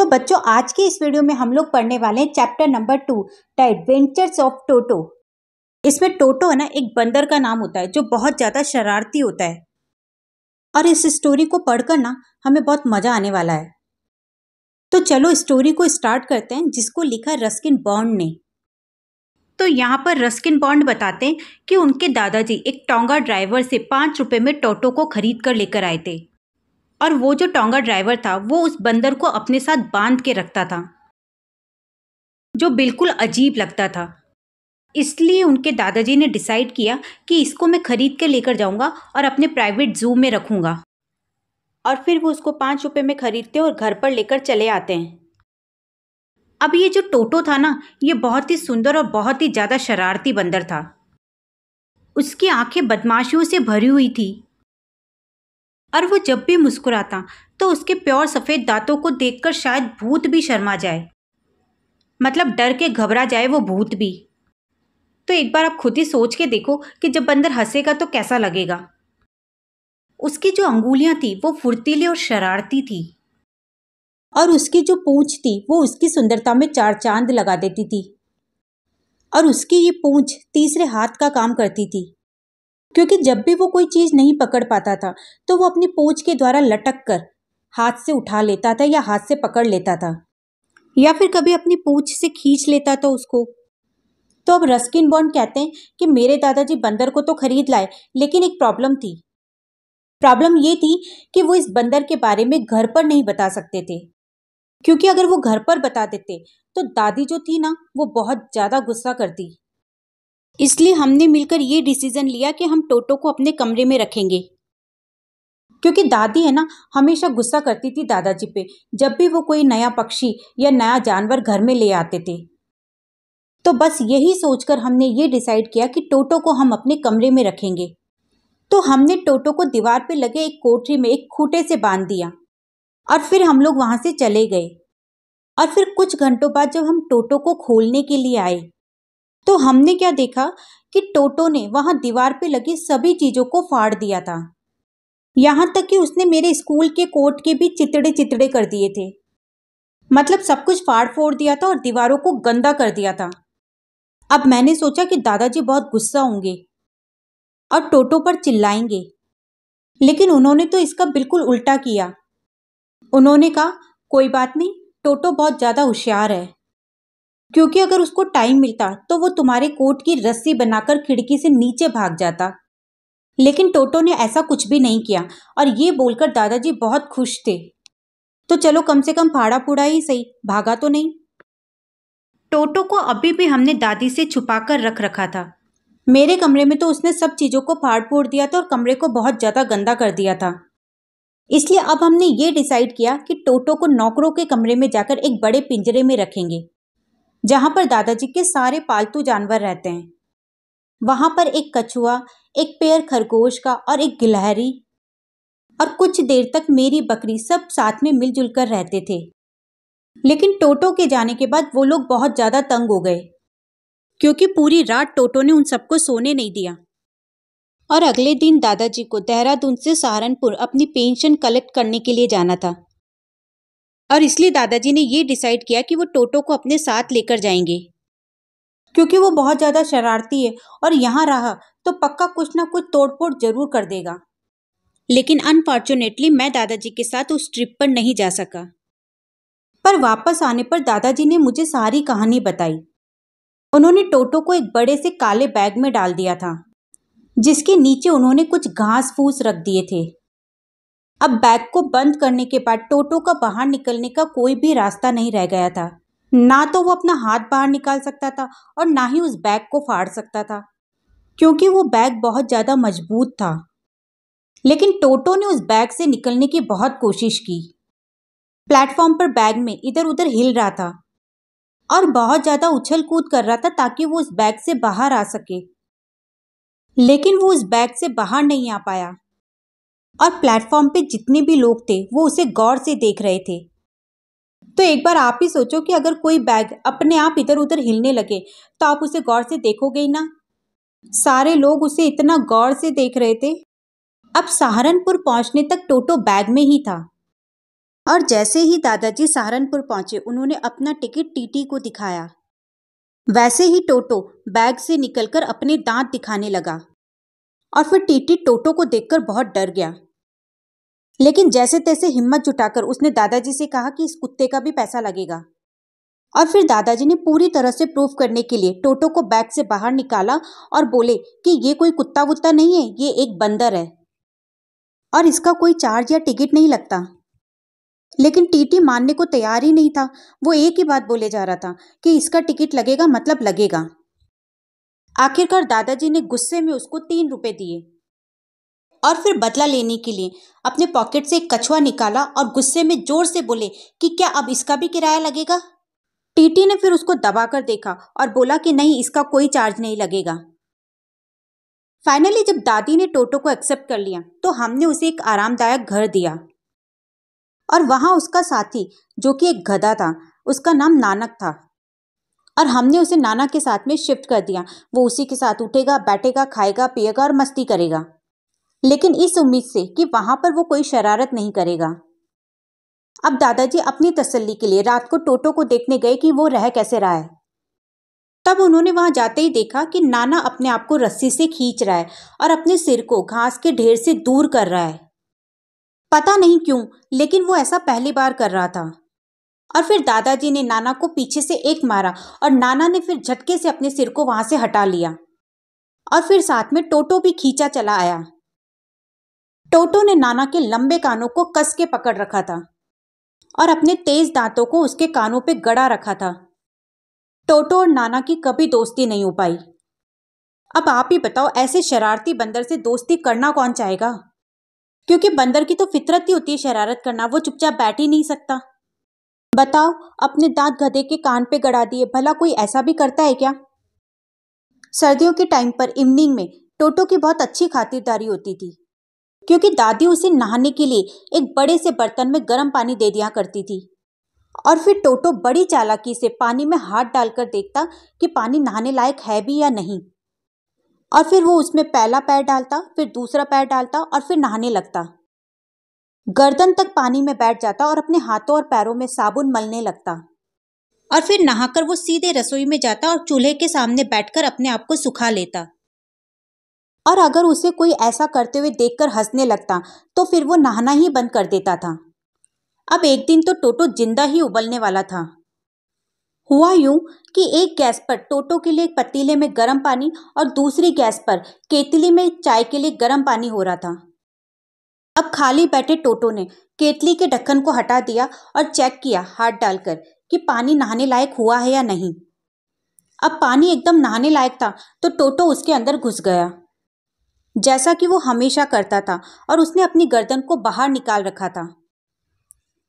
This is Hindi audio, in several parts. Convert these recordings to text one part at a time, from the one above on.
तो बच्चों आज के इस वीडियो में हम लोग पढ़ने वाले हैं chapter number two the adventures of Toto इसमें टोटो है ना एक बंदर का नाम होता है जो बहुत ज़्यादा शरारती होता है और इस स्टोरी को पढ़कर ना हमें बहुत मज़ा आने वाला है तो चलो स्टोरी को स्टार्ट करते हैं जिसको लिखा रस्किन बॉन्ड ने तो यहाँ पर रस्किन बॉन्ड बताते हैं कि उनके दादाजी एक टोंगा ड्राइवर से पाँच रुपये में टोटो को खरीद कर लेकर आए थे और वो जो टोंगा ड्राइवर था वो उस बंदर को अपने साथ बांध के रखता था जो बिल्कुल अजीब लगता था इसलिए उनके दादाजी ने डिसाइड किया कि इसको मैं ख़रीद के लेकर जाऊंगा और अपने प्राइवेट जू में रखूंगा और फिर वो उसको पाँच रुपये में ख़रीदते और घर पर लेकर चले आते हैं अब ये जो टोटो था ना ये बहुत ही सुंदर और बहुत ही ज़्यादा शरारती बंदर था उसकी आंखें बदमाशियों से भरी हुई थी और वो जब भी मुस्कुराता तो उसके प्योर सफ़ेद दांतों को देखकर शायद भूत भी शर्मा जाए मतलब डर के घबरा जाए वो भूत भी तो एक बार आप खुद ही सोच के देखो कि जब बंदर हंसेगा तो कैसा लगेगा उसकी जो अंगुलियां थी वो फुर्तीली और शरारती थी और उसकी जो पूंछ थी वो उसकी सुंदरता में चार चांद लगा देती थी और उसकी ये पूंछ तीसरे हाथ का काम करती थी क्योंकि जब भी वो कोई चीज़ नहीं पकड़ पाता था तो वो अपनी पोच के द्वारा लटक कर हाथ से उठा लेता था या हाथ से पकड़ लेता था या फिर कभी अपनी पूछ से खींच लेता था उसको तो अब रस्किन बॉन्ड कहते हैं कि मेरे दादाजी बंदर को तो खरीद लाए लेकिन एक प्रॉब्लम थी प्रॉब्लम ये थी कि वो इस बंदर के बारे में घर पर नहीं बता सकते थे क्योंकि अगर वो घर पर बता देते तो दादी जो थी ना वो बहुत ज़्यादा गुस्सा करती इसलिए हमने मिलकर ये डिसीज़न लिया कि हम टोटो को अपने कमरे में रखेंगे क्योंकि दादी है ना हमेशा गुस्सा करती थी दादाजी पे जब भी वो कोई नया पक्षी या नया जानवर घर में ले आते थे तो बस यही सोचकर हमने ये डिसाइड किया कि टोटो को हम अपने कमरे में रखेंगे तो हमने टोटो को दीवार पे लगे एक कोठरी में एक खूटे से बांध दिया और फिर हम लोग वहाँ से चले गए और फिर कुछ घंटों बाद जब हम टोटो को खोलने के लिए आए तो हमने क्या देखा कि टोटो ने वहां दीवार पे लगी सभी चीज़ों को फाड़ दिया था यहाँ तक कि उसने मेरे स्कूल के कोट के भी चितड़े चितड़े कर दिए थे मतलब सब कुछ फाड़ फोड़ दिया था और दीवारों को गंदा कर दिया था अब मैंने सोचा कि दादाजी बहुत गुस्सा होंगे और टोटो पर चिल्लाएंगे लेकिन उन्होंने तो इसका बिल्कुल उल्टा किया उन्होंने कहा कोई बात नहीं टोटो बहुत ज़्यादा होशियार है क्योंकि अगर उसको टाइम मिलता तो वो तुम्हारे कोट की रस्सी बनाकर खिड़की से नीचे भाग जाता लेकिन टोटो ने ऐसा कुछ भी नहीं किया और ये बोलकर दादाजी बहुत खुश थे तो चलो कम से कम फाड़ा फूड़ा ही सही भागा तो नहीं टोटो को अभी भी हमने दादी से छुपा कर रख रखा था मेरे कमरे में तो उसने सब चीज़ों को फाड़ फोड़ दिया था और कमरे को बहुत ज़्यादा गंदा कर दिया था इसलिए अब हमने ये डिसाइड किया कि टोटो को नौकरों के कमरे में जाकर एक बड़े पिंजरे में रखेंगे जहाँ पर दादाजी के सारे पालतू जानवर रहते हैं वहाँ पर एक कछुआ एक पेड़ खरगोश का और एक गिलहरी और कुछ देर तक मेरी बकरी सब साथ में मिलजुल कर रहते थे लेकिन टोटो के जाने के बाद वो लोग बहुत ज़्यादा तंग हो गए क्योंकि पूरी रात टोटो ने उन सबको सोने नहीं दिया और अगले दिन दादाजी को देहरादून से सहारनपुर अपनी पेंशन कलेक्ट करने के लिए जाना था और इसलिए दादाजी ने ये डिसाइड किया कि वो टोटो को अपने साथ लेकर जाएंगे क्योंकि वो बहुत ज़्यादा शरारती है और यहाँ रहा तो पक्का कुछ ना कुछ तोड़फोड़ जरूर कर देगा लेकिन अनफॉर्चुनेटली मैं दादाजी के साथ उस ट्रिप पर नहीं जा सका पर वापस आने पर दादाजी ने मुझे सारी कहानी बताई उन्होंने टोटो को एक बड़े से काले बैग में डाल दिया था जिसके नीचे उन्होंने कुछ घास फूस रख दिए थे अब बैग को बंद करने के बाद टोटो का बाहर निकलने का कोई भी रास्ता नहीं रह गया था ना तो वो अपना हाथ बाहर निकाल सकता था और ना ही उस बैग को फाड़ सकता था क्योंकि वो बैग बहुत ज़्यादा मजबूत था लेकिन टोटो ने उस बैग से निकलने की बहुत कोशिश की प्लेटफॉर्म पर बैग में इधर उधर हिल रहा था और बहुत ज़्यादा उछल कूद कर रहा था ताकि वो उस बैग से बाहर आ सके लेकिन वो उस बैग से बाहर नहीं आ पाया और प्लेटफॉर्म पे जितने भी लोग थे वो उसे गौर से देख रहे थे तो एक बार आप ही सोचो कि अगर कोई बैग अपने आप इधर उधर हिलने लगे तो आप उसे गौर से देखोगे ना सारे लोग उसे इतना गौर से देख रहे थे अब सहारनपुर पहुंचने तक टोटो बैग में ही था और जैसे ही दादाजी सहारनपुर पहुंचे उन्होंने अपना टिकट टीटी को दिखाया वैसे ही टोटो बैग से निकलकर अपने दांत दिखाने लगा और फिर टीटी टोटो को देखकर बहुत डर गया लेकिन जैसे तैसे हिम्मत जुटाकर उसने दादाजी से कहा कि इस कुत्ते का भी पैसा लगेगा और फिर दादाजी ने पूरी तरह से प्रूफ करने के लिए टोटो को बैग से बाहर निकाला और बोले कि ये कोई कुत्ता वुत्ता नहीं है ये एक बंदर है और इसका कोई चार्ज या टिकट नहीं लगता लेकिन टीटी मानने को तैयार ही नहीं था वो एक ही बात बोले जा रहा था कि इसका टिकट लगेगा मतलब लगेगा आखिरकार दादाजी ने गुस्से में उसको तीन रुपए दिए और फिर बदला लेने के लिए अपने पॉकेट से एक कछुआ निकाला और गुस्से में जोर से बोले कि क्या अब इसका भी किराया लगेगा टीटी ने फिर उसको दबाकर देखा और बोला कि नहीं इसका कोई चार्ज नहीं लगेगा फाइनली जब दादी ने टोटो को एक्सेप्ट कर लिया तो हमने उसे एक आरामदायक घर दिया और वहां उसका साथी जो कि एक गधा था उसका नाम नानक था और हमने उसे नाना के साथ में शिफ्ट कर दिया वो उसी के साथ उठेगा बैठेगा खाएगा पिएगा और मस्ती करेगा लेकिन इस उम्मीद से कि वहां पर वो कोई शरारत नहीं करेगा अब दादाजी अपनी तसल्ली के लिए रात को टोटो को देखने गए कि वो रह कैसे रहा है तब उन्होंने वहां जाते ही देखा कि नाना अपने आप को रस्सी से खींच रहा है और अपने सिर को घास के ढेर से दूर कर रहा है पता नहीं क्यों लेकिन वो ऐसा पहली बार कर रहा था और फिर दादाजी ने नाना को पीछे से एक मारा और नाना ने फिर झटके से अपने सिर को वहां से हटा लिया और फिर साथ में टोटो भी खींचा चला आया टोटो ने नाना के लंबे कानों को कस के पकड़ रखा था और अपने तेज दांतों को उसके कानों पे गड़ा रखा था टोटो और नाना की कभी दोस्ती नहीं हो पाई अब आप ही बताओ ऐसे शरारती बंदर से दोस्ती करना कौन चाहेगा क्योंकि बंदर की तो फितरत ही होती है शरारत करना वो चुपचाप बैठ ही नहीं सकता बताओ अपने दांत गधे के कान पे गड़ा दिए भला कोई ऐसा भी करता है क्या सर्दियों के टाइम पर इवनिंग में टोटो की बहुत अच्छी खातिरदारी होती थी क्योंकि दादी उसे नहाने के लिए एक बड़े से बर्तन में गर्म पानी दे दिया करती थी और फिर टोटो बड़ी चालाकी से पानी में हाथ डालकर देखता कि पानी नहाने लायक है भी या नहीं और फिर वो उसमें पहला पैर डालता फिर दूसरा पैर डालता और फिर नहाने लगता गर्दन तक पानी में बैठ जाता और अपने हाथों और पैरों में साबुन मलने लगता और फिर नहाकर वो सीधे रसोई में जाता और चूल्हे के सामने बैठकर अपने आप को सुखा लेता और अगर उसे कोई ऐसा करते हुए देखकर हंसने लगता तो फिर वो नहाना ही बंद कर देता था अब एक दिन तो टोटो जिंदा ही उबलने वाला था हुआ यूं कि एक गैस पर टोटो के लिए एक पतीले में गर्म पानी और दूसरी गैस पर केतली में चाय के लिए गर्म पानी हो रहा था अब खाली बैठे टोटो ने केतली के ढक्कन को हटा दिया और चेक किया हाथ डालकर कि पानी नहाने लायक हुआ है या नहीं अब पानी एकदम नहाने लायक था तो टोटो उसके अंदर घुस गया जैसा कि वो हमेशा करता था और उसने अपनी गर्दन को बाहर निकाल रखा था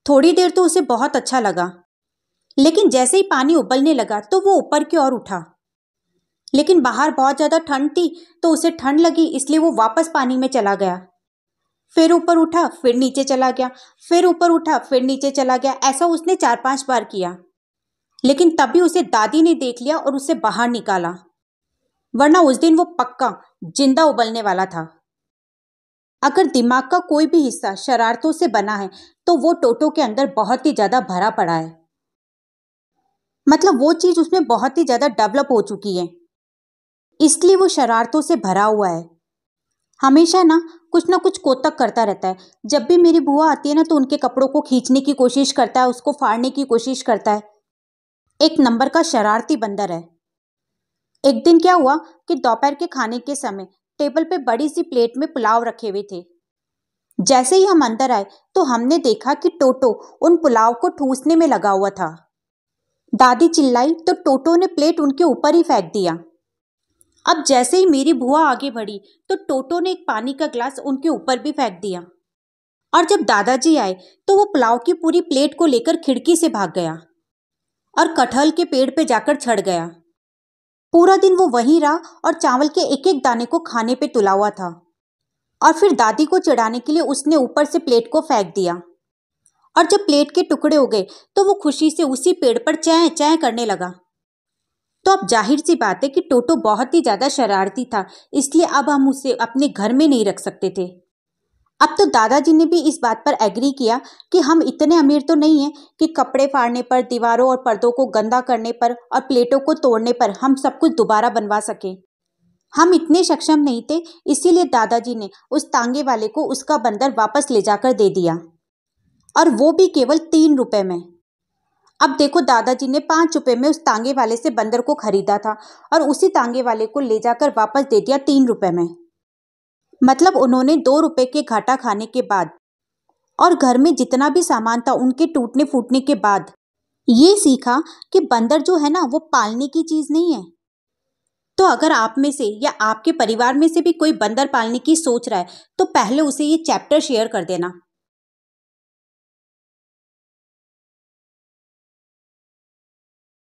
थोड़ी देर तो उसे बहुत अच्छा लगा लेकिन जैसे ही पानी उबलने लगा तो वो ऊपर की ओर उठा लेकिन बाहर बहुत ज़्यादा ठंड थी तो उसे ठंड लगी इसलिए वो वापस पानी में चला गया फिर ऊपर उठा फिर नीचे चला गया फिर ऊपर उठा फिर नीचे चला गया ऐसा उसने चार पांच बार किया लेकिन तभी उसे दादी ने देख लिया और उसे बाहर निकाला वरना उस दिन वो पक्का जिंदा उबलने वाला था अगर दिमाग का कोई भी हिस्सा शरारतों से बना है तो वो टोटो के अंदर बहुत ही ज़्यादा भरा पड़ा है मतलब वो चीज़ उसमें बहुत ही ज़्यादा डेवलप हो चुकी है इसलिए वो शरारतों से भरा हुआ है हमेशा ना कुछ ना कुछ कोतक करता रहता है जब भी मेरी बुआ आती है ना तो उनके कपड़ों को खींचने की कोशिश करता है उसको फाड़ने की कोशिश करता है एक नंबर का शरारती बंदर है एक दिन क्या हुआ कि दोपहर के खाने के समय टेबल पे बड़ी सी प्लेट में पुलाव रखे हुए थे जैसे ही हम अंदर आए तो हमने देखा कि टोटो उन पुलाव को ठूसने में लगा हुआ था दादी चिल्लाई तो टोटो ने प्लेट उनके ऊपर ही फेंक दिया अब जैसे ही मेरी बुआ आगे बढ़ी तो टोटो ने एक पानी का ग्लास उनके ऊपर भी फेंक दिया और जब दादाजी आए तो वो पुलाव की पूरी प्लेट को लेकर खिड़की से भाग गया और कटहल के पेड़ पे जाकर चढ़ गया पूरा दिन वो वहीं रहा और चावल के एक एक दाने को खाने पे तुला हुआ था और फिर दादी को चढ़ाने के लिए उसने ऊपर से प्लेट को फेंक दिया और जब प्लेट के टुकड़े हो गए तो वो खुशी से उसी पेड़ पर चैं चैं करने लगा तो अब जाहिर सी बात है कि टोटो बहुत ही ज़्यादा शरारती था इसलिए अब हम उसे अपने घर में नहीं रख सकते थे अब तो दादाजी ने भी इस बात पर एग्री किया कि हम इतने अमीर तो नहीं हैं कि कपड़े फाड़ने पर दीवारों और पर्दों को गंदा करने पर और प्लेटों को तोड़ने पर हम सब कुछ दोबारा बनवा सकें हम इतने सक्षम नहीं थे इसीलिए दादाजी ने उस तांगे वाले को उसका बंदर वापस ले जाकर दे दिया और वो भी केवल तीन रुपये में अब देखो दादाजी ने पाँच रुपये में उस तांगे वाले से बंदर को खरीदा था और उसी तांगे वाले को ले जाकर वापस दे दिया तीन रुपये में मतलब उन्होंने दो रुपये के घाटा खाने के बाद और घर में जितना भी सामान था उनके टूटने फूटने के बाद ये सीखा कि बंदर जो है ना वो पालने की चीज़ नहीं है तो अगर आप में से या आपके परिवार में से भी कोई बंदर पालने की सोच रहा है तो पहले उसे ये चैप्टर शेयर कर देना